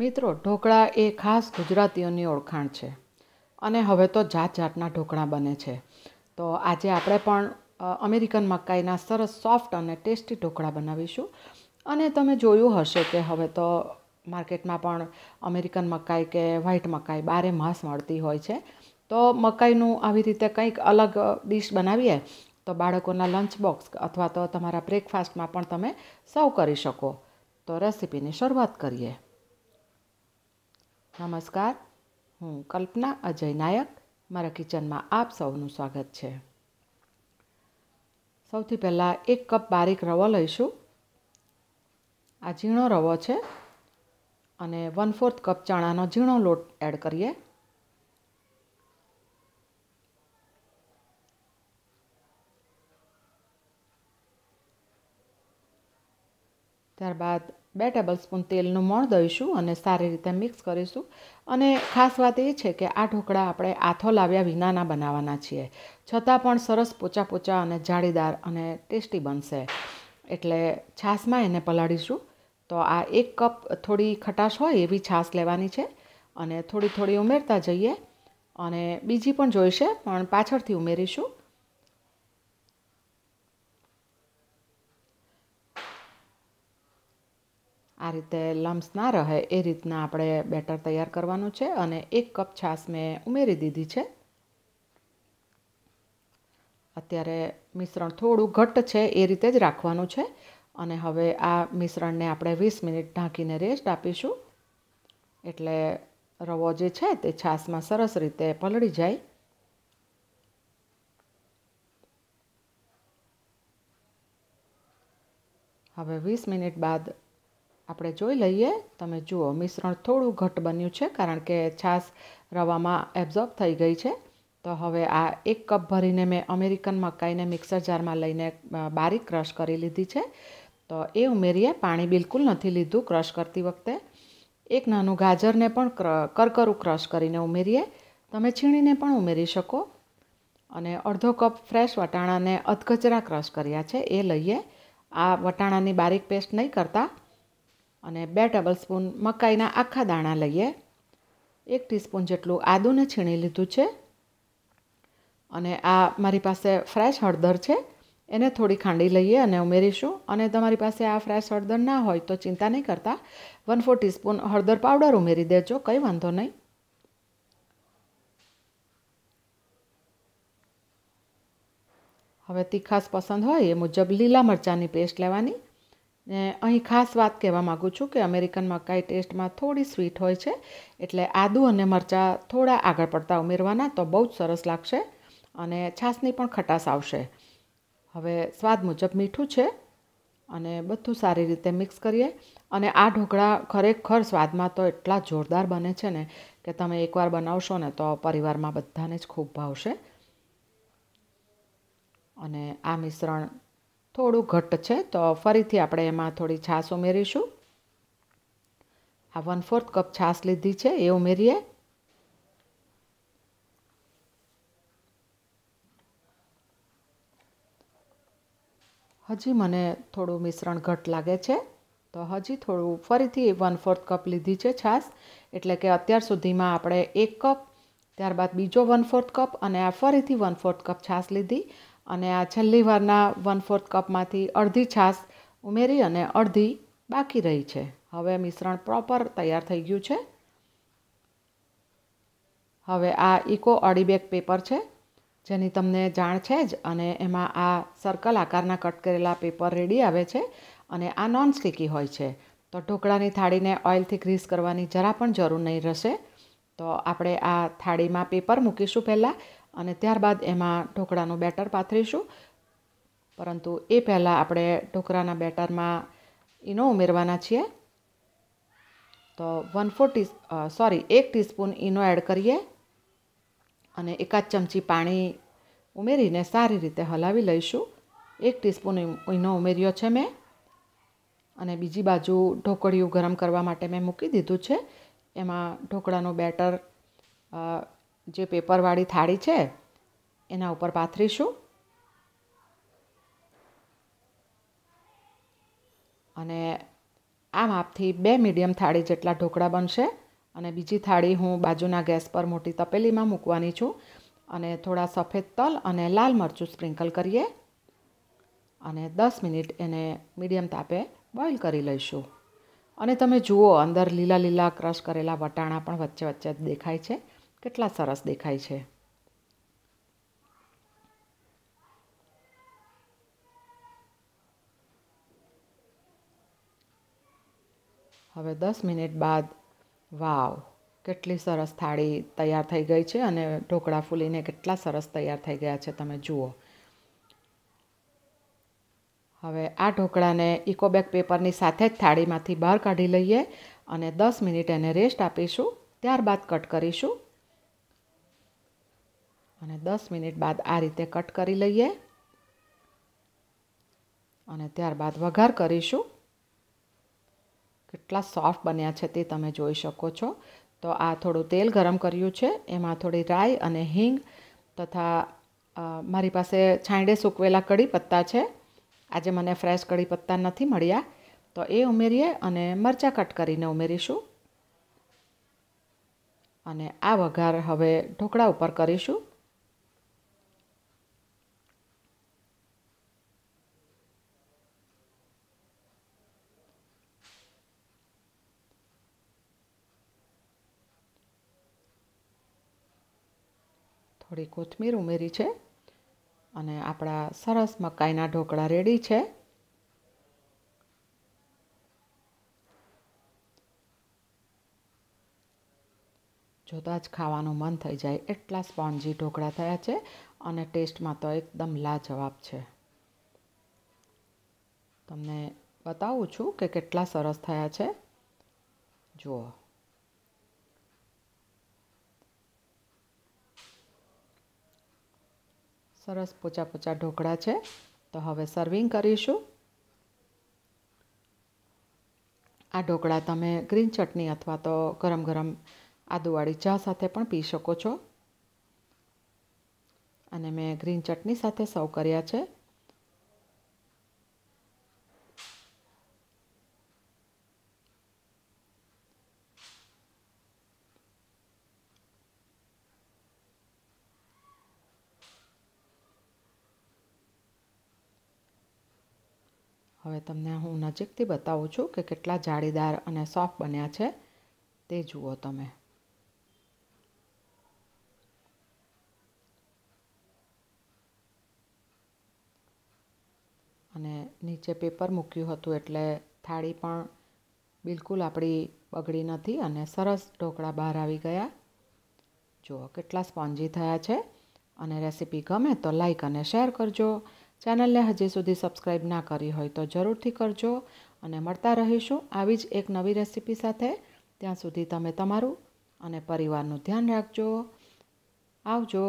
મિત્રો ઢોકળા એ ખાસ ગુજરાતીઓની ઓળખાણ છે અને હવે તો જાત જાતના ઢોકળા બને છે તો આજે આપણે પણ અમેરિકન મકાઈના સરસ સોફ્ટ અને ટેસ્ટી ઢોકળા બનાવીશું અને તમે જોયું હશે કે હવે તો માર્કેટમાં પણ અમેરિકન મકાઈ કે વ્હાઇટ મકાઈ બારે માસ મળતી હોય છે તો મકાઈનું આવી રીતે કંઈક અલગ ડિશ બનાવીએ તો બાળકોના લંચ બોક્સ અથવા તો તમારા બ્રેકફાસ્ટમાં પણ તમે સર્વ કરી શકો તો રેસીપીની શરૂઆત કરીએ નમસ્કાર હું કલ્પના અજય નાયક મારા કિચનમાં આપ સૌનું સ્વાગત છે સૌથી પહેલાં એક કપ બારીક રવો લઈશું આ ઝીણો રવો છે અને વન ફોર્થ કપ ચણાનો ઝીણો લોટ એડ કરીએ ત્યારબાદ બે ટેબલ સ્પૂન તેલનું મોણ દઈશું અને સારી રીતે મિક્સ કરીશું અને ખાસ વાત એ છે કે આ ઢોકળા આપણે આથો લાવ્યા વિનાના બનાવવાના છીએ છતાં પણ સરસ પોચા પોચા અને જાળીદાર અને ટેસ્ટી બનશે એટલે છાશમાં એને પલાળીશું તો આ એક કપ થોડી ખટાશ હોય એવી છાશ લેવાની છે અને થોડી થોડી ઉમેરતા જઈએ અને બીજી પણ જોઈશે પણ પાછળથી ઉમેરીશું આ રીતે લમ્સ ના રહે એ રીતના આપણે બેટર તૈયાર કરવાનું છે અને એક કપ છાશ મેં ઉમેરી દીધી છે અત્યારે મિશ્રણ થોડું ઘટ્ટ છે એ રીતે જ રાખવાનું છે અને હવે આ મિશ્રણને આપણે વીસ મિનિટ ઢાંકીને રેસ્ટ આપીશું એટલે રવો જે છે તે છાશમાં સરસ રીતે પલળી જાય હવે વીસ મિનિટ બાદ આપણે જોઈ લઈએ તમે જુઓ મિશ્રણ થોડું ઘટ બન્યું છે કારણ કે છાશ રવામાં એબ્ઝોર્બ થઈ ગઈ છે તો હવે આ એક કપ ભરીને મેં અમેરિકન મકાઈને મિક્સર જારમાં લઈને બારીક ક્રશ કરી લીધી છે તો એ ઉમેરીએ પાણી બિલકુલ નથી લીધું ક્રશ કરતી વખતે એક નાનું ગાજરને પણ કરકરું ક્રશ કરીને ઉમેરીએ તમે છીણીને પણ ઉમેરી શકો અને અડધો કપ ફ્રેશ વટાણાને અધકચરા ક્રશ કર્યા છે એ લઈએ આ વટાણાની બારીક પેસ્ટ નહીં કરતાં અને બે સ્પૂન મકાઈના આખા દાણા લઈએ એક ટીસ્પૂન જેટલું આદુને છીણી લીધું છે અને આ મારી પાસે ફ્રેશ હળદર છે એને થોડી ખાંડી લઈએ અને ઉમેરીશું અને તમારી પાસે આ ફ્રેશ હળદર ના હોય તો ચિંતા નહીં કરતા વન ફોર ટીસ્પૂન હળદર પાવડર ઉમેરી દેજો કંઈ વાંધો નહીં હવે તીખાસ પસંદ હોય એ મુજબ લીલા મરચાંની પેસ્ટ લેવાની ને અહીં ખાસ વાત કહેવા માગું છું કે અમેરિકન મકાઈ ટેસ્ટમાં થોડી સ્વીટ હોય છે એટલે આદુ અને મરચાં થોડા આગળ પડતા ઉમેરવાના તો બહુ જ સરસ લાગશે અને છાશની પણ ખટાશ આવશે હવે સ્વાદ મુજબ મીઠું છે અને બધું સારી રીતે મિક્સ કરીએ અને આ ઢોકળા ખરેખર સ્વાદમાં તો એટલા જોરદાર બને છે ને કે તમે એકવાર બનાવશો ને તો પરિવારમાં બધાને જ ખૂબ ભાવશે અને આ મિશ્રણ થોડું ઘટ્ટ છે તો ફરીથી આપણે એમાં થોડી છાશ ઉમેરીશું આ વન ફોર્થ કપ છાશ લીધી છે એ ઉમેરીએ હજી મને થોડું મિશ્રણ ઘટ લાગે છે તો હજી થોડું ફરીથી વન ફોર્થ કપ લીધી છે છાશ એટલે કે અત્યાર સુધીમાં આપણે એક કપ ત્યારબાદ બીજો વન ફોર્થ કપ અને આ ફરીથી વન ફોર્થ કપ છાશ લીધી અને આ છેલ્લી વારના વન ફોર્થ કપમાંથી અડધી છાશ ઉમેરી અને અડધી બાકી રહી છે હવે મિશ્રણ પ્રોપર તૈયાર થઈ ગયું છે હવે આ ઇકો અડીબેક પેપર છે જેની તમને જાણ છે જ અને એમાં આ સર્કલ આકારના કટ કરેલા પેપર રેડી આવે છે અને આ નોન સ્ટીકી હોય છે તો ઢોકળાની થાળીને ઓઇલથી ગ્રીસ કરવાની જરા પણ જરૂર નહીં રહેશે તો આપણે આ થાળીમાં પેપર મૂકીશું પહેલાં અને ત્યારબાદ એમાં ઢોકળાનું બેટર પાથરીશું પરંતુ એ પહેલાં આપણે ઢોકળાના બેટરમાં ઈનો ઉમેરવાના છીએ તો વન ફોર ટી સોરી એક ટીસ્પૂન ઈનો એડ કરીએ અને એકાદ ચમચી પાણી ઉમેરીને સારી રીતે હલાવી લઈશું એક ટીસ્પૂન ઈનો ઉમેર્યો છે મેં અને બીજી બાજુ ઢોકળિયું ગરમ કરવા માટે મેં મૂકી દીધું છે એમાં ઢોકળાનું બેટર જે પેપરવાળી થાળી છે એના ઉપર પાથરીશું અને આ માપથી બે મીડિયમ થાળી જેટલા ઢોકળા બનશે અને બીજી થાળી હું બાજુના ગેસ પર મોટી તપેલીમાં મૂકવાની છું અને થોડા સફેદ તલ અને લાલ મરચું સ્પ્રિંકલ કરીએ અને દસ મિનિટ એને મીડિયમ તાપે બોઇલ કરી લઈશું અને તમે જુઓ અંદર લીલા લીલા ક્રશ કરેલા વટાણા પણ વચ્ચે વચ્ચે દેખાય છે કેટલા સરસ દેખાય છે હવે દસ મિનિટ બાદ વાવ કેટલી સરસ થાળી તૈયાર થઈ ગઈ છે અને ઢોકળા ફૂલીને કેટલા સરસ તૈયાર થઈ ગયા છે તમે જુઓ હવે આ ઢોકળાને ઇકોબેક પેપરની સાથે જ થાળીમાંથી બહાર કાઢી લઈએ અને દસ મિનિટ એને રેસ્ટ આપીશું ત્યારબાદ કટ કરીશું અને દસ મિનિટ બાદ આ રીતે કટ કરી લઈએ અને ત્યારબાદ વઘાર કરીશું કેટલા સોફ્ટ બન્યા છે તે તમે જોઈ શકો છો તો આ થોડું તેલ ગરમ કર્યું છે એમાં થોડી રાઈ અને હિંગ તથા મારી પાસે છાંયડે સૂકવેલા કડી પત્તા છે આજે મને ફ્રેશ કડી પત્તા નથી મળ્યા તો એ ઉમેરીએ અને મરચાં કટ કરીને ઉમેરીશું અને આ વઘાર હવે ઢોકળા ઉપર કરીશું થોડી કોથમીર ઉમેરી છે અને આપણા સરસ મકાઈના ઢોકળા રેડી છે જોતાં જ ખાવાનું મન થઈ જાય એટલા સ્પોન્જી ઢોકળા થયા છે અને ટેસ્ટમાં તો એકદમ લાજવાબ છે તમને બતાવું છું કે કેટલા સરસ થયા છે જુઓ સરસ પોચા પોચા ઢોકળા છે તો હવે સર્વિંગ કરીશું આ ઢોકળા તમે ગ્રીન ચટણી અથવા તો ગરમ ગરમ આદુવાળી ચા સાથે પણ પી શકો છો અને મેં ગ્રીન ચટણી સાથે સર્વ કર્યા છે હવે તમને હું નજીકથી બતાવું છું કે કેટલા જાળીદાર અને સોફ્ટ બન્યા છે તે જુઓ તમે અને નીચે પેપર મૂક્યું હતું એટલે થાળી પણ બિલકુલ આપણી બગડી નથી અને સરસ ઢોકળા બહાર આવી ગયા જુઓ કેટલા સ્પોન્જી થયા છે અને રેસીપી ગમે તો લાઇક અને શેર કરજો ચેનલને હજી સુધી સબસ્ક્રાઈબ ના કરી હોય તો જરૂરથી કરજો અને મળતા રહીશું આવી જ એક નવી રેસીપી સાથે ત્યાં સુધી તમે તમારું અને પરિવારનું ધ્યાન રાખજો આવજો